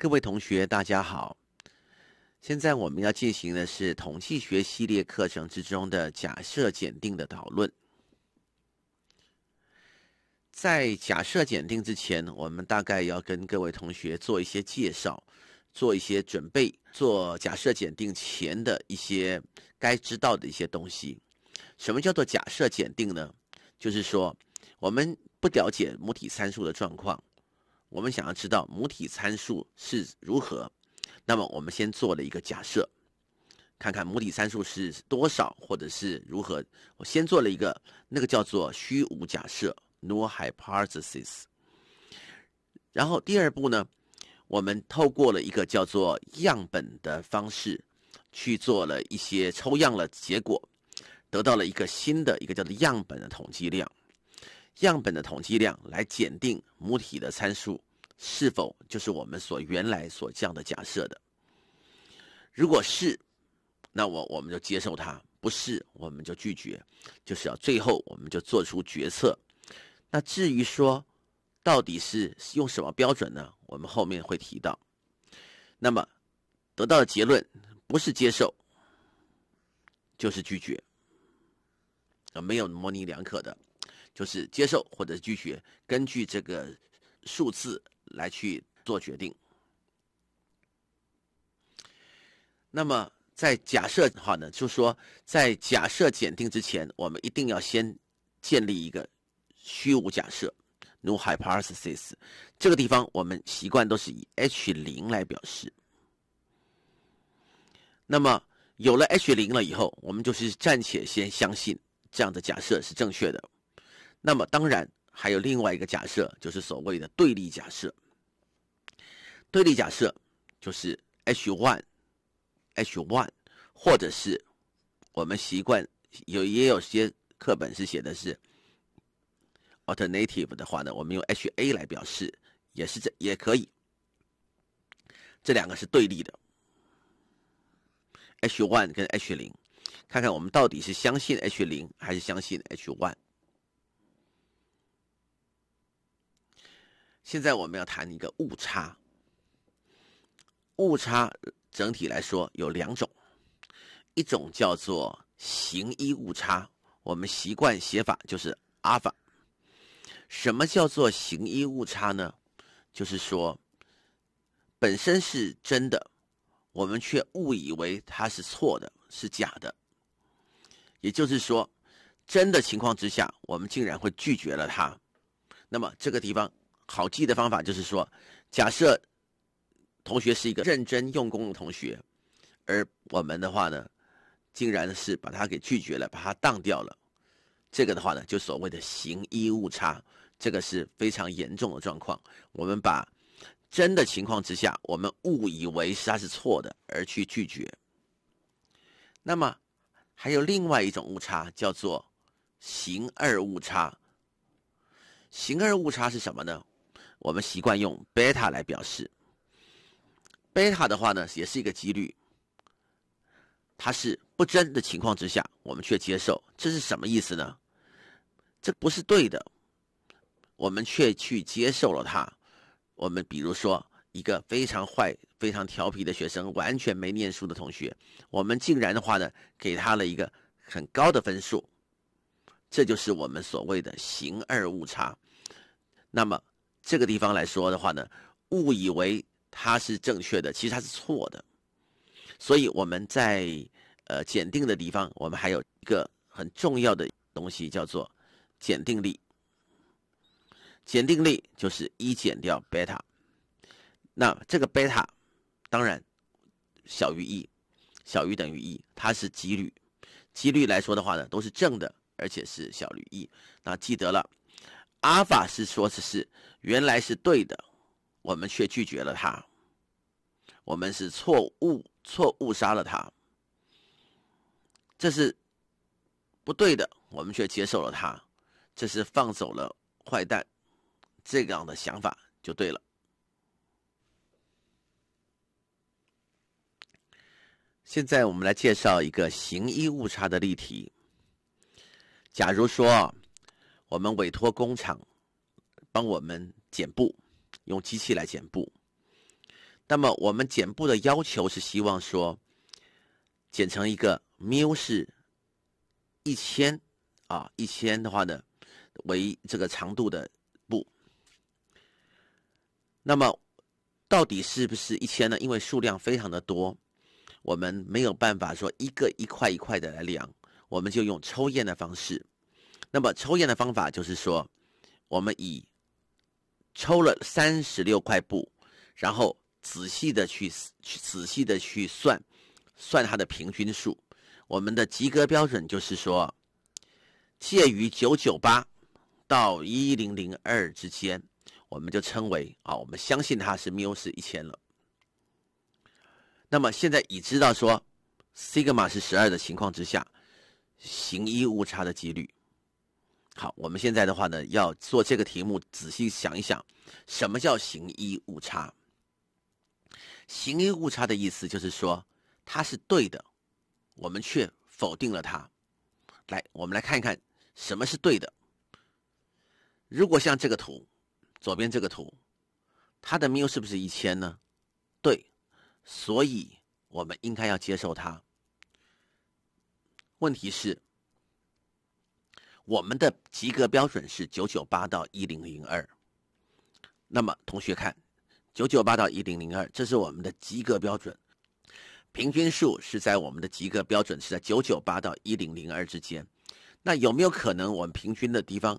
各位同学，大家好。现在我们要进行的是统计学系列课程之中的假设检定的讨论。在假设检定之前，我们大概要跟各位同学做一些介绍，做一些准备，做假设检定前的一些该知道的一些东西。什么叫做假设检定呢？就是说，我们不了解母体参数的状况。我们想要知道母体参数是如何，那么我们先做了一个假设，看看母体参数是多少或者是如何。我先做了一个那个叫做虚无假设 n o hypothesis）。然后第二步呢，我们透过了一个叫做样本的方式去做了一些抽样了，结果得到了一个新的一个叫做样本的统计量，样本的统计量来检定母体的参数。是否就是我们所原来所降的假设的？如果是，那我我们就接受它；不是，我们就拒绝。就是要最后我们就做出决策。那至于说到底是用什么标准呢？我们后面会提到。那么得到的结论不是接受，就是拒绝。啊，没有模棱两可的，就是接受或者拒绝。根据这个数字。来去做决定。那么，在假设的话呢，就是说，在假设检定之前，我们一定要先建立一个虚无假设 n o hypothesis）。这个地方我们习惯都是以 H 零来表示。那么，有了 H 零了以后，我们就是暂且先相信这样的假设是正确的。那么，当然。还有另外一个假设，就是所谓的对立假设。对立假设就是 H one，H one，或者是我们习惯有也有些课本是写的是 alternative 的话呢，我们用 H A 来表示，也是这也可以。这两个是对立的，H one 跟 H 零，看看我们到底是相信 H 零还是相信 H one。现在我们要谈一个误差，误差整体来说有两种，一种叫做行一误差，我们习惯写法就是阿尔法。什么叫做行一误差呢？就是说，本身是真的，我们却误以为它是错的，是假的。也就是说，真的情况之下，我们竟然会拒绝了它。那么这个地方。好记的方法就是说，假设同学是一个认真用功的同学，而我们的话呢，竟然是把他给拒绝了，把他当掉了。这个的话呢，就所谓的行一误差，这个是非常严重的状况。我们把真的情况之下，我们误以为是他是错的而去拒绝。那么还有另外一种误差叫做行二误差。行二误差是什么呢？我们习惯用贝塔来表示。贝塔的话呢，也是一个几率。它是不真的情况之下，我们却接受，这是什么意思呢？这不是对的，我们却去接受了它。我们比如说一个非常坏、非常调皮的学生，完全没念书的同学，我们竟然的话呢，给他了一个很高的分数。这就是我们所谓的形二误差。那么。这个地方来说的话呢，误以为它是正确的，其实它是错的。所以我们在呃检定的地方，我们还有一个很重要的东西叫做检定力。检定力就是一减掉贝塔。那这个贝塔当然小于一，小于等于一，它是几率。几率来说的话呢，都是正的，而且是小于一。那记得了。阿法是说，是原来是对的，我们却拒绝了他，我们是错误错误杀了他，这是不对的，我们却接受了他，这是放走了坏蛋，这样的想法就对了。现在我们来介绍一个行医误差的例题。假如说。我们委托工厂帮我们剪布，用机器来剪布。那么我们剪布的要求是希望说，剪成一个缪是一千啊，一千的话呢，为这个长度的布。那么到底是不是一千呢？因为数量非常的多，我们没有办法说一个一块一块的来量，我们就用抽验的方式。那么，抽烟的方法就是说，我们以抽了三十六块布，然后仔细的去去仔细的去算，算它的平均数。我们的及格标准就是说，介于九九八到一零零二之间，我们就称为啊，我们相信它是缪是一千了。那么，现在已知道说，西格玛是十二的情况之下，行医误差的几率。好，我们现在的话呢，要做这个题目，仔细想一想，什么叫行医误差？行医误差的意思就是说，它是对的，我们却否定了它。来，我们来看一看什么是对的。如果像这个图，左边这个图，它的谬是不是一千呢？对，所以我们应该要接受它。问题是？我们的及格标准是九九八到一零零二，那么同学看，九九八到一零零二，这是我们的及格标准，平均数是在我们的及格标准是在九九八到一零零二之间，那有没有可能我们平均的地方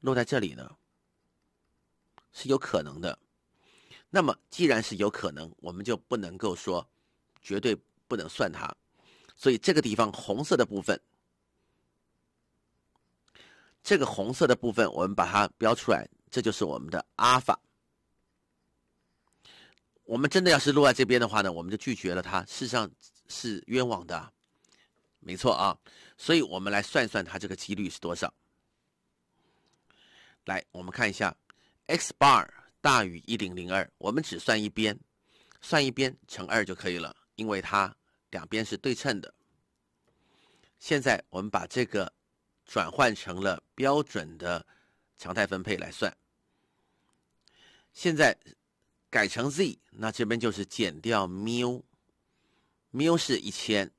落在这里呢？是有可能的，那么既然是有可能，我们就不能够说绝对不能算它，所以这个地方红色的部分。这个红色的部分，我们把它标出来，这就是我们的阿尔法。我们真的要是落在这边的话呢，我们就拒绝了它，事实上是冤枉的，没错啊。所以我们来算算它这个几率是多少。来，我们看一下，x bar 大于一零零二，我们只算一边，算一边乘二就可以了，因为它两边是对称的。现在我们把这个。转换成了标准的常态分配来算，现在改成 z，那这边就是减掉 mu，mu 是一千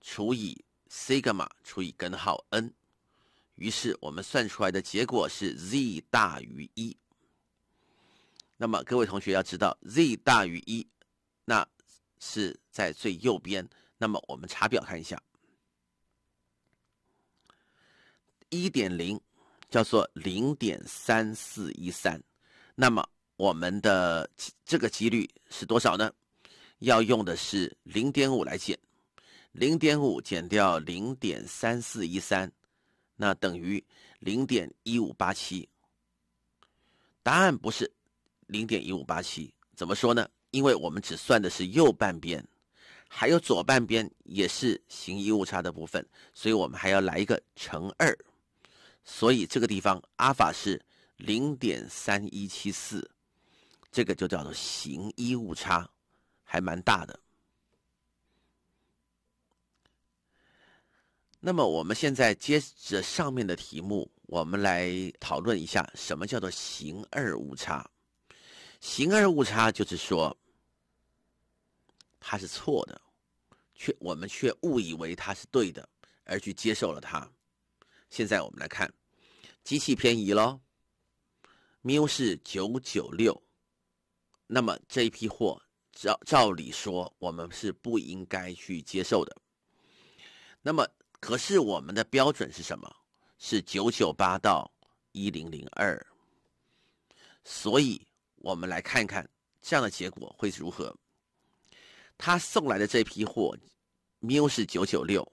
除以 sigma 除以根号 n，于是我们算出来的结果是 z 大于一。那么各位同学要知道 z 大于一，那是在最右边。那么我们查表看一下。一点零叫做零点三四一三，那么我们的这个几率是多少呢？要用的是零点五来减，零点五减掉零点三四一三，那等于零点一五八七。答案不是零点一五八七，怎么说呢？因为我们只算的是右半边，还有左半边也是行一误差的部分，所以我们还要来一个乘二。所以这个地方，阿尔法是零点三一七四，这个就叫做形一误差，还蛮大的。那么我们现在接着上面的题目，我们来讨论一下什么叫做形二误差。形二误差就是说，它是错的，却我们却误以为它是对的，而去接受了它。现在我们来看机器偏移喽，谬是九九六，那么这一批货照照理说我们是不应该去接受的，那么可是我们的标准是什么？是九九八到一零零二，所以我们来看看这样的结果会如何？他送来的这批货，谬是九九六。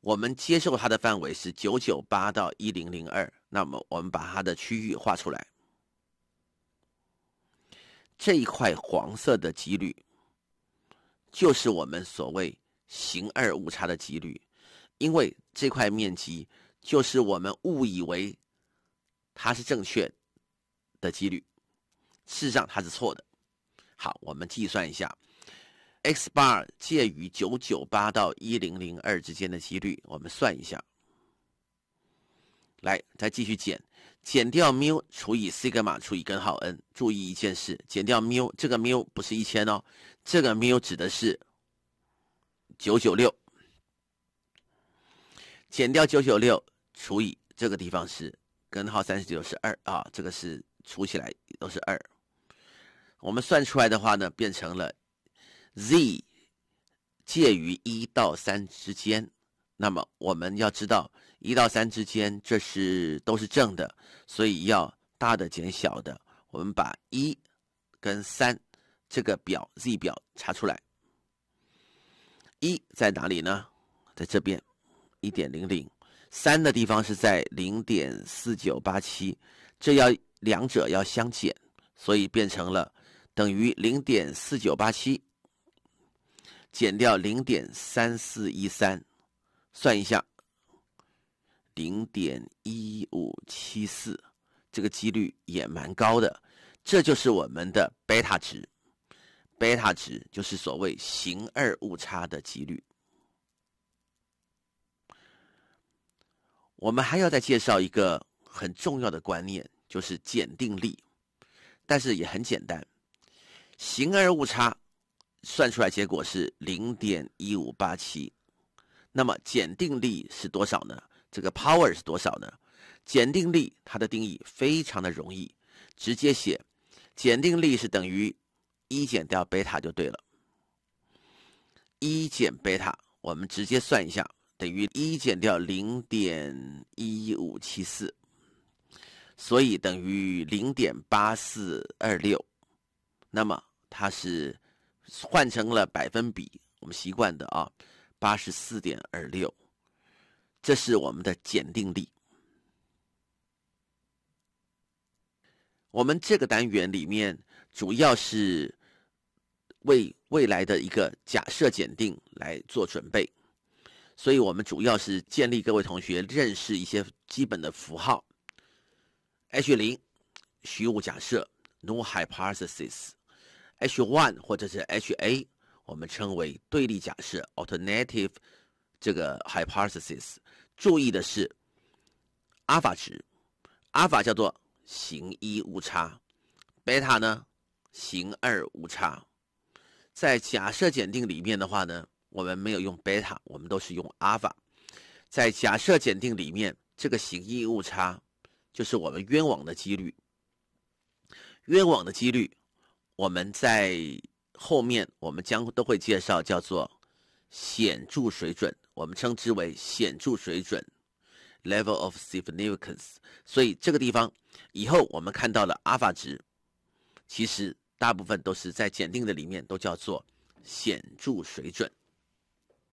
我们接受它的范围是九九八到一零零二，那么我们把它的区域画出来，这一块黄色的几率就是我们所谓形二误差的几率，因为这块面积就是我们误以为它是正确的几率，事实上它是错的。好，我们计算一下。X bar 介于九九八到一零零二之间的几率，我们算一下。来，再继续减，减掉缪除以西格玛除以根号 n。注意一件事，减掉缪，这个缪不是一千哦，这个缪指的是九九六。减掉九九六除以这个地方是根号三十九是二啊，这个是除起来都是二。我们算出来的话呢，变成了。z 介于一到三之间，那么我们要知道一到三之间，这是都是正的，所以要大的减小的。我们把一跟三这个表 z 表查出来，一在哪里呢？在这边一点零零，三的地方是在零点四九八七，这要两者要相减，所以变成了等于零点四九八七。减掉零点三四一三，算一下，零点一五七四，这个几率也蛮高的。这就是我们的贝塔值，贝塔值就是所谓形二误差的几率。我们还要再介绍一个很重要的观念，就是检定力，但是也很简单，形而误差。算出来结果是零点一五八七，那么检定力是多少呢？这个 power 是多少呢？检定力它的定义非常的容易，直接写，检定力是等于一减掉贝塔就对了。一减贝塔，我们直接算一下，等于一减掉零点一五七四，所以等于零点八四二六，那么它是。换成了百分比，我们习惯的啊，八十四点二六，这是我们的检定力。我们这个单元里面主要是为未来的一个假设检定来做准备，所以我们主要是建立各位同学认识一些基本的符号，H 零，虚无假设，no hypothesis。H1 或者是 HA，我们称为对立假设 （alternative 这个 hypothesis）。注意的是，阿尔法值，阿尔法叫做型一误差，贝塔呢型二误差。在假设检定里面的话呢，我们没有用贝塔，我们都是用阿尔法。在假设检定里面，这个型一误差就是我们冤枉的几率，冤枉的几率。我们在后面我们将都会介绍叫做显著水准，我们称之为显著水准 （level of significance）。所以这个地方以后我们看到的阿尔法值，其实大部分都是在检定的里面都叫做显著水准。